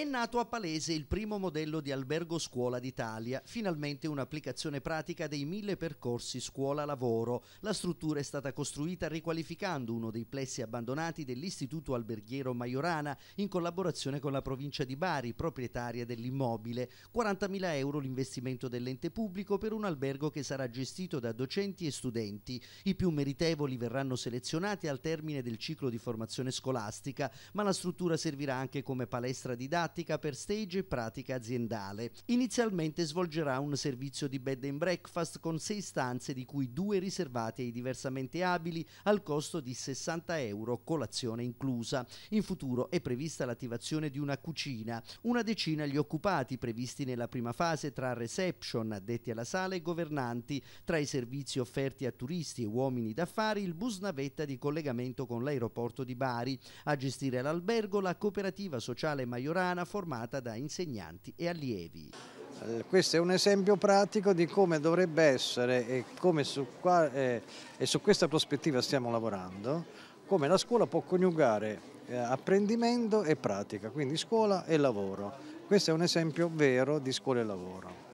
È nato a Palese il primo modello di albergo scuola d'Italia, finalmente un'applicazione pratica dei mille percorsi scuola-lavoro. La struttura è stata costruita riqualificando uno dei plessi abbandonati dell'Istituto Alberghiero Maiorana in collaborazione con la provincia di Bari, proprietaria dell'immobile. 40.000 euro l'investimento dell'ente pubblico per un albergo che sarà gestito da docenti e studenti. I più meritevoli verranno selezionati al termine del ciclo di formazione scolastica, ma la struttura servirà anche come palestra didattica tattica per stage e pratica aziendale. Inizialmente svolgerà un servizio di bed and breakfast con sei stanze di cui due riservate ai diversamente abili al costo di 60 euro, colazione inclusa. In futuro è prevista l'attivazione di una cucina, una decina gli occupati previsti nella prima fase tra reception, addetti alla sala e governanti, tra i servizi offerti a turisti e uomini d'affari il bus navetta di collegamento con l'aeroporto di Bari, a gestire l'albergo la cooperativa sociale Maiorana umana formata da insegnanti e allievi. Eh, questo è un esempio pratico di come dovrebbe essere e, come su, eh, e su questa prospettiva stiamo lavorando, come la scuola può coniugare eh, apprendimento e pratica, quindi scuola e lavoro. Questo è un esempio vero di scuola e lavoro.